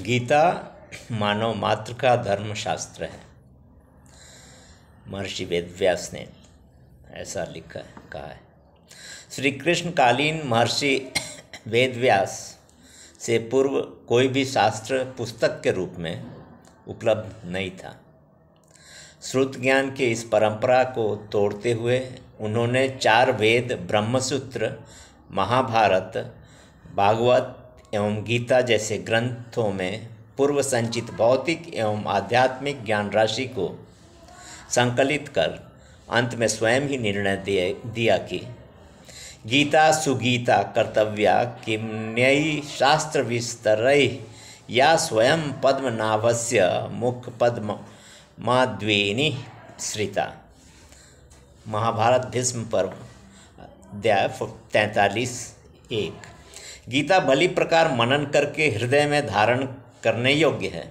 गीता मानव मात्र का धर्मशास्त्र है महर्षि वेदव्यास ने ऐसा लिखा है कहा है श्री कृष्णकालीन महर्षि वेदव्यास से पूर्व कोई भी शास्त्र पुस्तक के रूप में उपलब्ध नहीं था श्रुत ज्ञान की इस परंपरा को तोड़ते हुए उन्होंने चार वेद ब्रह्मसूत्र महाभारत भागवत एवं गीता जैसे ग्रंथों में पूर्व संचित भौतिक एवं आध्यात्मिक ज्ञान राशि को संकलित कर अंत में स्वयं ही निर्णय दिया कि गीता सुगीता कर्तव्या किम न्ययी शास्त्र विस्तर या स्वयं पद्मनाभस्य मुख पद्म माद्वेनी श्रिता महाभारत भीष्म पर्व अध्याय तैंतालीस एक गीता भली प्रकार मनन करके हृदय में धारण करने योग्य है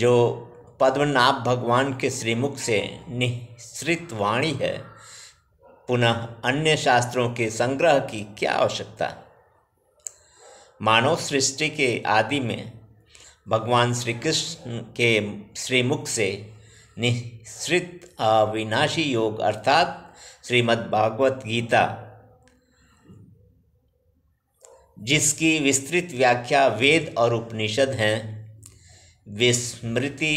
जो पद्मनाभ भगवान के श्रीमुख से निश्रित वाणी है पुनः अन्य शास्त्रों के संग्रह की क्या आवश्यकता मानव सृष्टि के आदि में भगवान श्री कृष्ण के श्रीमुख से निश्रित अविनाशी योग अर्थात भागवत गीता जिसकी विस्तृत व्याख्या वेद और उपनिषद हैं विस्मृति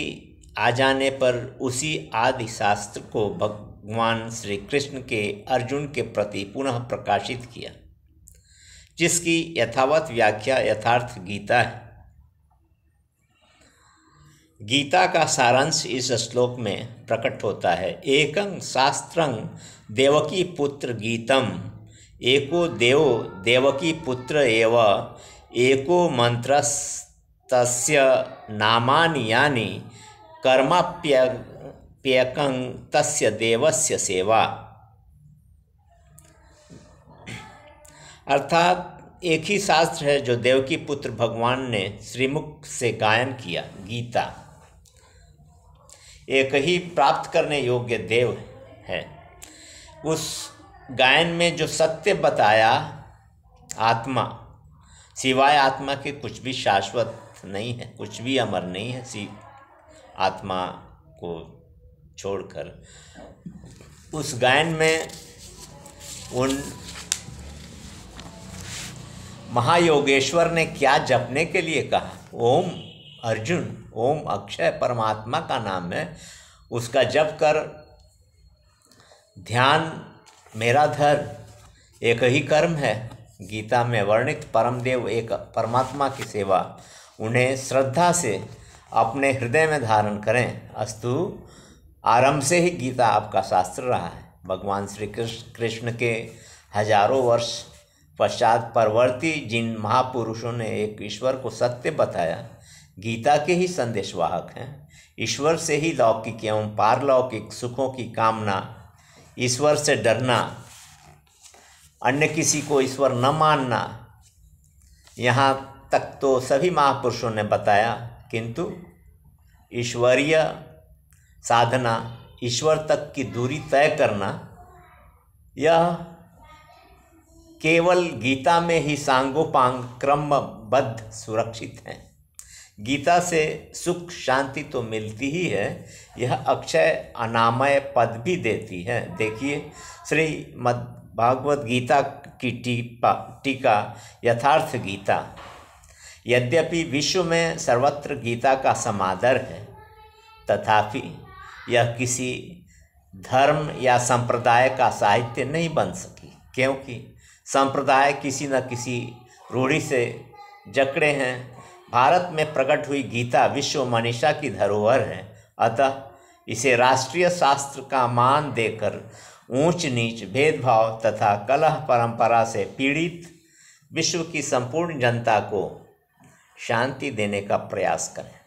आ जाने पर उसी आदि शास्त्र को भगवान श्री कृष्ण के अर्जुन के प्रति पुनः प्रकाशित किया जिसकी यथावत व्याख्या यथार्थ गीता है गीता का सारांश इस श्लोक में प्रकट होता है एकं शास्त्रं देवकी पुत्र गीतम एको देव देवकी पुत्र एव एको मंत्र नामानि यानि कर्माप्यप्यकं तस्य देवस्य सेवा अर्थात एक ही शास्त्र है जो देवकी पुत्र भगवान ने श्रीमुख से गायन किया गीता एक ही प्राप्त करने योग्य देव है उस गायन में जो सत्य बताया आत्मा सिवाय आत्मा के कुछ भी शाश्वत नहीं है कुछ भी अमर नहीं है सी आत्मा को छोड़कर उस गायन में उन महायोगेश्वर ने क्या जपने के लिए कहा ओम अर्जुन ओम अक्षय परमात्मा का नाम है उसका जप कर ध्यान मेरा धर्म एक ही कर्म है गीता में वर्णित परमदेव एक परमात्मा की सेवा उन्हें श्रद्धा से अपने हृदय में धारण करें अस्तु आरंभ से ही गीता आपका शास्त्र रहा है भगवान श्री कृष्ण कृष्ण के हजारों वर्ष पश्चात परवर्ती जिन महापुरुषों ने एक ईश्वर को सत्य बताया गीता के ही संदेशवाहक हैं ईश्वर से ही लौकिक एवं पारलौकिक सुखों की कामना ईश्वर से डरना अन्य किसी को ईश्वर न मानना यहाँ तक तो सभी महापुरुषों ने बताया किंतु ईश्वरीय साधना ईश्वर तक की दूरी तय करना यह केवल गीता में ही सांगोपांग क्रमबद्ध सुरक्षित हैं गीता से सुख शांति तो मिलती ही है यह अक्षय अनामय पद भी देती है देखिए श्री मद भागवत गीता की टीपा टीका यथार्थ गीता यद्यपि विश्व में सर्वत्र गीता का समादर है तथापि यह किसी धर्म या संप्रदाय का साहित्य नहीं बन सकी क्योंकि संप्रदाय किसी न किसी रूढ़ी से जकड़े हैं भारत में प्रकट हुई गीता विश्व मनीषा की धरोहर है अतः इसे राष्ट्रीय शास्त्र का मान देकर ऊंच नीच भेदभाव तथा कलह परंपरा से पीड़ित विश्व की संपूर्ण जनता को शांति देने का प्रयास करें